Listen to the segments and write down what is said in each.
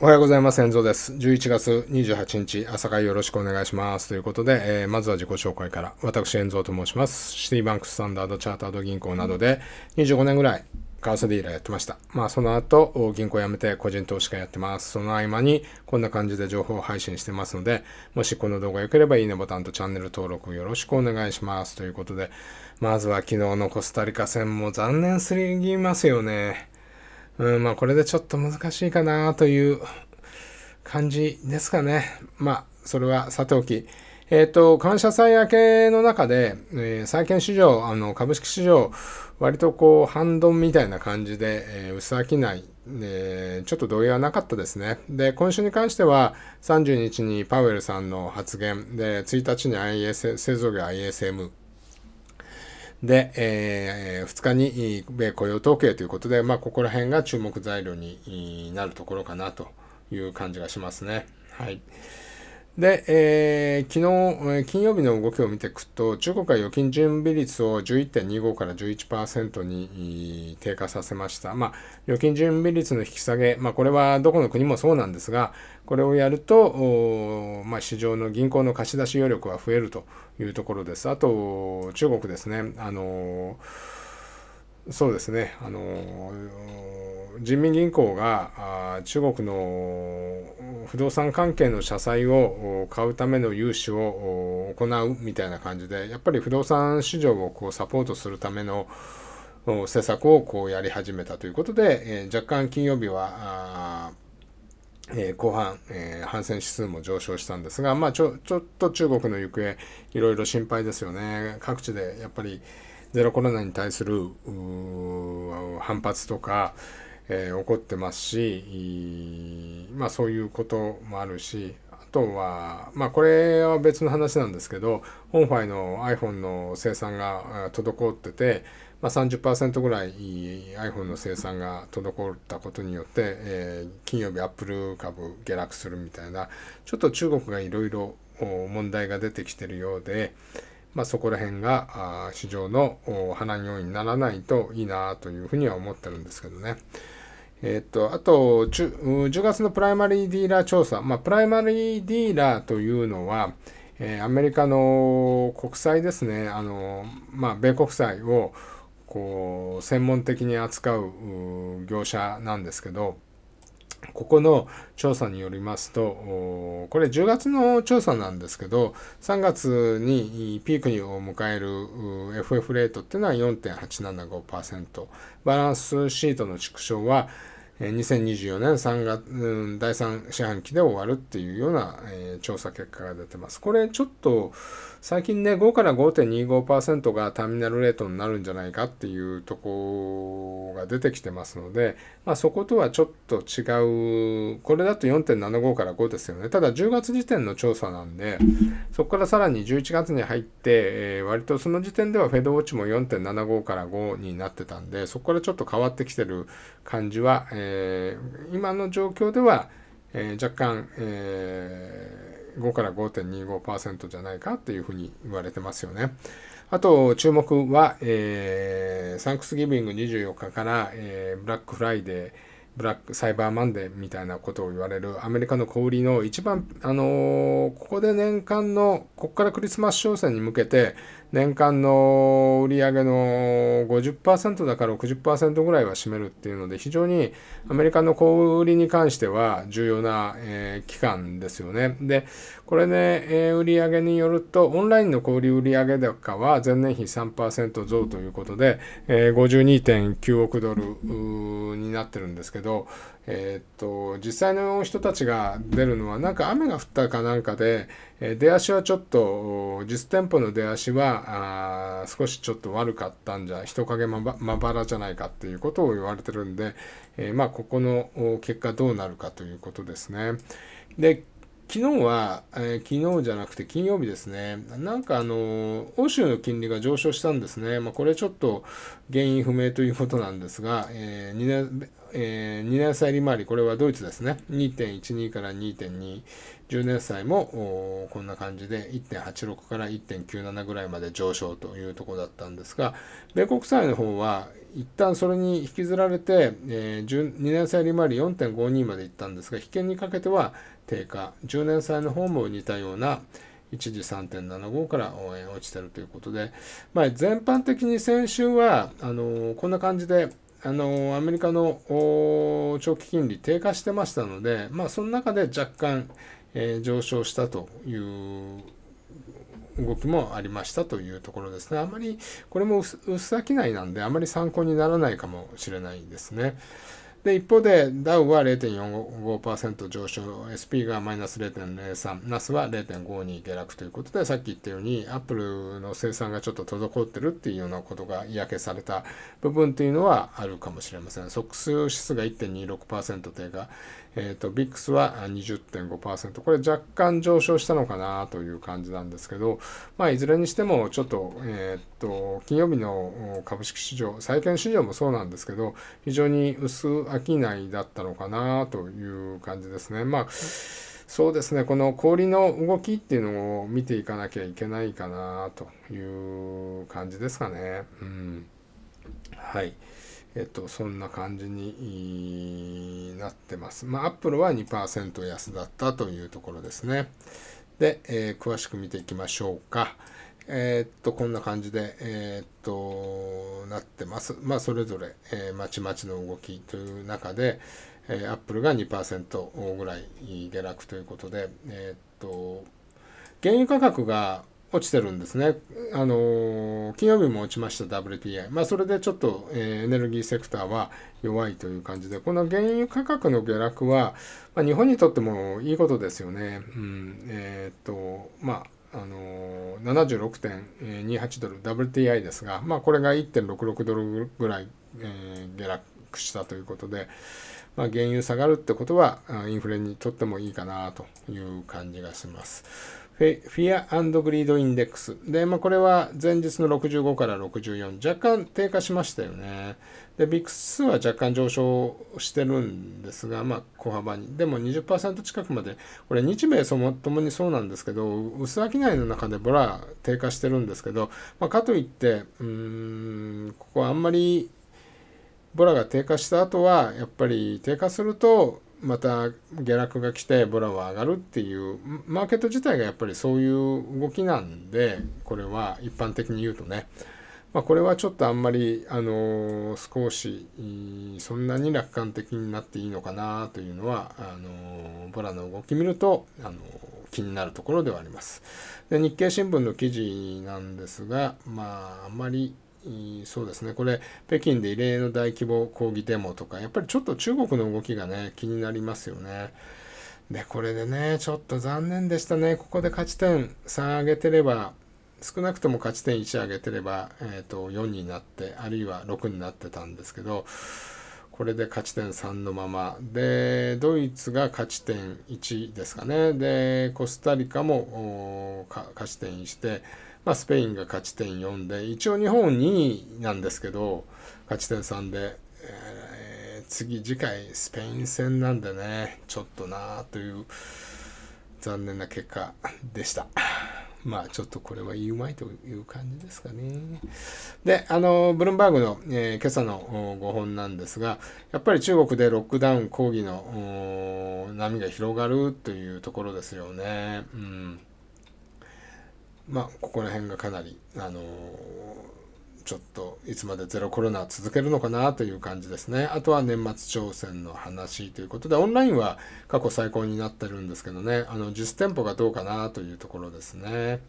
おはようございます。遠藤です。11月28日、朝会よろしくお願いします。ということで、えー、まずは自己紹介から。私、遠藤と申します。シティバンクスタンダードチャータード銀行などで25年ぐらい、カー替ディーラーやってました。まあ、その後、銀行辞めて個人投資家やってます。その合間に、こんな感じで情報を配信してますので、もしこの動画良ければ、いいねボタンとチャンネル登録よろしくお願いします。ということで、まずは昨日のコスタリカ戦も残念すぎますよね。うん、まあこれでちょっと難しいかなという感じですかね。まあ、それはさておき。えっ、ー、と、感謝祭明けの中で、えー、債券市場、あの、株式市場、割とこう、反動みたいな感じで、えー、薄ない、えー、ちょっと同意はなかったですね。で、今週に関しては、30日にパウエルさんの発言、で、1日に IS、製造業 ISM、で、えー、2日に米雇用統計ということで、まあ、ここら辺が注目材料になるところかなという感じがしますね。はい。で、えー、昨日、金曜日の動きを見ていくと、中国は預金準備率を11.25から11%に低下させました。まあ、預金準備率の引き下げ、まあ、これはどこの国もそうなんですが、これをやると、まあ、市場の銀行の貸し出し余力は増えるというところです。あと、中国ですね、あのーそうですね、あの人民銀行が中国の不動産関係の社債を買うための融資を行うみたいな感じで、やっぱり不動産市場をこうサポートするための施策をこうやり始めたということで、えー、若干金曜日は、えー、後半、えー、反戦指数も上昇したんですが、まあ、ちょちょっと中国の行方、いろいろ心配ですよね。各地でやっぱりゼロコロナに対する反発とか、えー、起こってますし、まあ、そういうこともあるしあとは、まあ、これは別の話なんですけど本ファイの iPhone の生産が滞ってて、まあ30、30%ぐらい iPhone の生産が滞ったことによって、えー、金曜日アップル株下落するみたいなちょっと中国がいろいろ問題が出てきてるようで。まあ、そこら辺が市場の波乱要因にならないといいなというふうには思ってるんですけどね。えっと、あと10、10月のプライマリーディーラー調査。まあ、プライマリーディーラーというのは、えー、アメリカの国債ですね、あの、まあ、米国債を、こう、専門的に扱う業者なんですけど、ここの調査によりますと、これ10月の調査なんですけど、3月にピークを迎える FF レートっていうのは4.875%、バランスシートの縮小は2024年3月、うん、第3四半期で終わるっていうような、えー、調査結果が出てます。これちょっと最近ね、5から5.25%がターミナルレートになるんじゃないかっていうとこ出てきてますので、まあ、そことはちょっと違うこれだと4.75から5ですよねただ10月時点の調査なんでそこからさらに11月に入って、えー、割とその時点ではフェドウォッチも4.75から5になってたんでそこからちょっと変わってきてる感じは、えー、今の状況では、えー、若干、えー5から5.25%じゃないかっていうふうに言われてますよね。あと、注目は、えー、サンクスギビング24日から、えー、ブラックフライデー、ブラック、サイバーマンデーみたいなことを言われるアメリカの小売りの一番、あのー、ここで年間の、ここからクリスマス商戦に向けて、年間の売上の50%だから60%ぐらいは占めるっていうので非常にアメリカの小売りに関しては重要な、えー、期間ですよね。でこれね、えー、売上によるとオンラインの小売売上高は前年比3%増ということで、えー、52.9億ドルになってるんですけど、えー、っと実際の人たちが出るのはなんか雨が降ったかなんかで、え出足はちょっと実店舗の出足はあ少しちょっと悪かったんじゃ人影まばまばらじゃないかっていうことを言われてるんで、えー、まあここの結果どうなるかということですね。で昨日は、えー、昨日じゃなくて金曜日ですね、なんかあのー、欧州の金利が上昇したんですね、まあ、これちょっと原因不明ということなんですが、えー、2, 年えー、2年歳利回り、これはドイツですね。2.12から2.2。10年歳もこんな感じで1.86から1.97ぐらいまで上昇というところだったんですが、米国債の方は一旦それに引きずられて、えー、2年債利回り4.52までいったんですが、危険にかけては低下。10年債の方も似たような一時3.75から落ちてるということで、まあ、全般的に先週はあのー、こんな感じであのアメリカの長期金利低下してましたので、まあ、その中で若干、えー、上昇したという動きもありましたというところですね。あまりこれも薄商いなんであまり参考にならないかもしれないですね。で、一方で、ダウは0.45%上昇、SP がマイナス0.03、ナスは0.52下落ということで、さっき言ったように、アップルの生産がちょっと滞ってるっていうようなことが嫌気された部分というのはあるかもしれません。ソックス指数が1.26%低下、えっ、ー、と、VIX は20.5%。これ若干上昇したのかなという感じなんですけど、まあ、いずれにしてもちょっと、えっ、ー、と、金曜日の株式市場、債券市場もそうなんですけど、非常に薄商いだったのかなという感じですね。まあ、そうですね、この氷の動きっていうのを見ていかなきゃいけないかなという感じですかね。うん。はい。えっと、そんな感じになってます。まあ、アップルは2%安だったというところですね。で、えー、詳しく見ていきましょうか。えー、っと、こんな感じで、えー、っと、なってます。まあ、それぞれ、えまちまちの動きという中で、えー、アップルが2%ぐらい下落ということで、えっと、原油価格が落ちてるんですね。あの金曜日も落ちました WTI。まあ、それでちょっと、えー、エネルギーセクターは弱いという感じで、この原油価格の下落は、まあ、日本にとってもいいことですよね。うん、えー、っと、まあ、あの76.28ドル WTI ですが、まあ、これが1.66ドルぐらい、えー、下落したということで、まあ、原油下がるってことはインフレにとってもいいかなという感じがします。フィアグリードインデックス。で、まあ、これは前日の65から64、若干低下しましたよね。で、ビックスは若干上昇してるんですが、まあ、小幅に。でも20%近くまで、これ日米ともともにそうなんですけど、薄商いの中でボラ低下してるんですけど、まあ、かといって、うん、ここあんまりボラが低下した後は、やっぱり低下すると、また下落が来てボラは上がるっていうマーケット自体がやっぱりそういう動きなんでこれは一般的に言うとね、まあ、これはちょっとあんまり、あの少しそんなに楽観的になっていいのかなというのはあのボラの動き見ると、あの気になるところではありますで日経新聞の記事なんですがまああんまりそうですねこれ北京で異例の大規模抗議デモとかやっぱりちょっと中国の動きがね気になりますよね。でこれでねちょっと残念でしたねここで勝ち点3上げてれば少なくとも勝ち点1上げてれば、えー、と4になってあるいは6になってたんですけどこれで勝ち点3のままでドイツが勝ち点1ですかねでコスタリカも勝ち点1で。まあ、スペインが勝ち点4で、一応日本2位なんですけど、勝ち点3で、えー、次、次回、スペイン戦なんでね、ちょっとなあという残念な結果でした。まあちょっとこれは言うまいという感じですかね。で、あの、ブルンバーグの、えー、今朝の5本なんですが、やっぱり中国でロックダウン抗議の波が広がるというところですよね。うんまあ、ここら辺がかなり、あのー、ちょっといつまでゼロコロナ続けるのかなという感じですね。あとは年末挑戦の話ということで、オンラインは過去最高になってるんですけどね、あの実店舗がどうかなというところですね。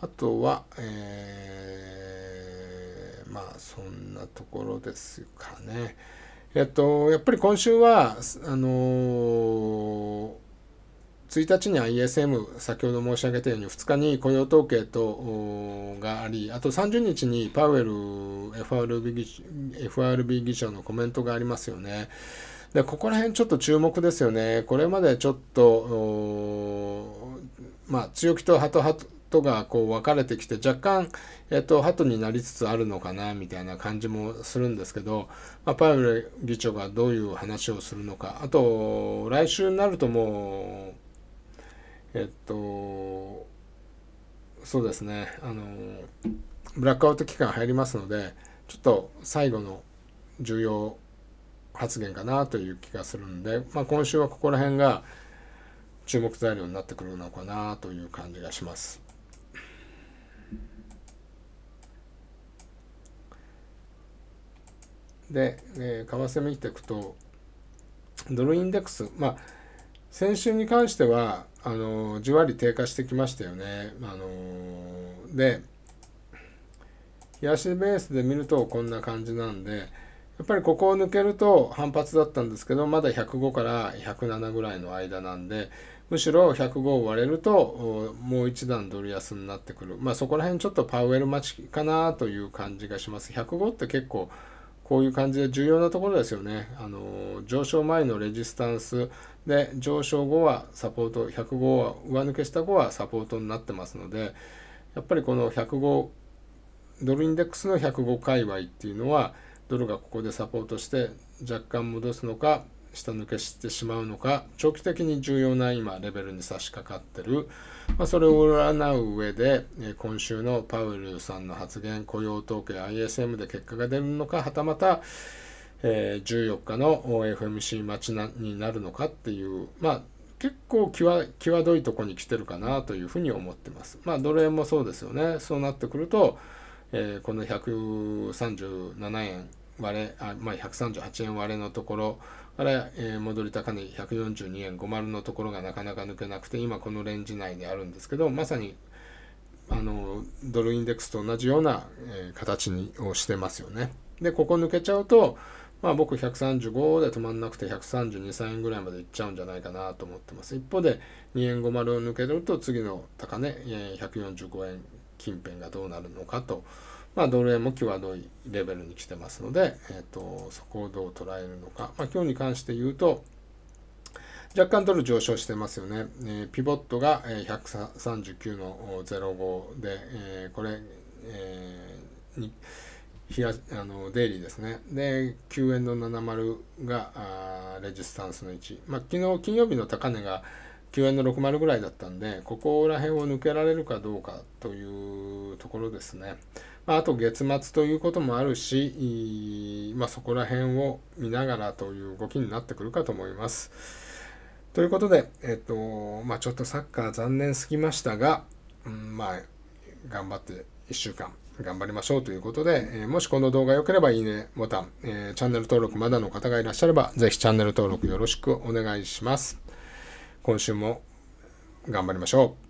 あとは、えー、まあそんなところですかね。えっと、やっぱり今週は、あのー1日に ISM、先ほど申し上げたように2日に雇用統計とがあり、あと30日にパウエル FRB 議 FRB 議長のコメントがありますよね。で、ここら辺ちょっと注目ですよね。これまでちょっと、まあ、強気とハトハト、とがこう分かれてきて若干、えっと、ハトになりつつあるのかなみたいな感じもするんですけど、まあ、パウエル議長がどういう話をするのかあと来週になるともう、えっとそうですねあのブラックアウト期間入りますのでちょっと最後の重要発言かなという気がするんで、まあ、今週はここら辺が注目材料になってくるのかなという感じがします。で、えー、為替見ていくとドルインデックスまあ先週に関してはあのじわり低下してきましたよね。あので冷やしベースで見るとこんな感じなんでやっぱりここを抜けると反発だったんですけどまだ105から107ぐらいの間なんでむしろ105を割れるともう一段ドル安になってくるまあそこら辺ちょっとパウエル待ちかなという感じがします105って結構こういう感じで重要なところですよねあの上昇前のレジスタンスで上昇後はサポート105は上抜けした後はサポートになってますのでやっぱりこの105ドルインデックスの105界隈っていうのはドルがここでサポートして若干戻すのか下抜けしてしまうのか長期的に重要な今レベルに差し掛かってる、まあ、それを占う上で今週のパウエルさんの発言雇用統計 ISM で結果が出るのかはたまたえー、14日の FMC 待ちなになるのかっていう、まあ、結構際際どいとこに来てるかなというふうに思ってます。まあ、ドル円もそうですよね。そうなってくると、えー、この137円割れ、あまあ、138円割れのところから、えー、戻り高値142円50のところがなかなか抜けなくて、今このレンジ内にあるんですけど、まさにあのドルインデックスと同じような、えー、形にをしてますよね。で、ここ抜けちゃうと、まあ僕135で止まんなくて132、3円ぐらいまでいっちゃうんじゃないかなと思ってます。一方で2円5丸を抜けると次の高値、145円近辺がどうなるのかと、まあドル円も際どいレベルに来てますので、えー、と、そこをどう捉えるのか。まあ今日に関して言うと、若干ドル上昇してますよね。えー、ピボットが139の05で、えー、これ、えーひあのデイリーですね。で、9円の70があレジスタンスの1。まあ、昨日、金曜日の高値が9円の60ぐらいだったんで、ここら辺を抜けられるかどうかというところですね。まあ、あと月末ということもあるし、まあ、そこら辺を見ながらという動きになってくるかと思います。ということで、えっと、まあ、ちょっとサッカー残念すぎましたが、うん、まあ、頑張って1週間頑張りましょうということで、えー、もしこの動画良ければいいねボタン、えー、チャンネル登録まだの方がいらっしゃれば、ぜひチャンネル登録よろしくお願いします。今週も頑張りましょう。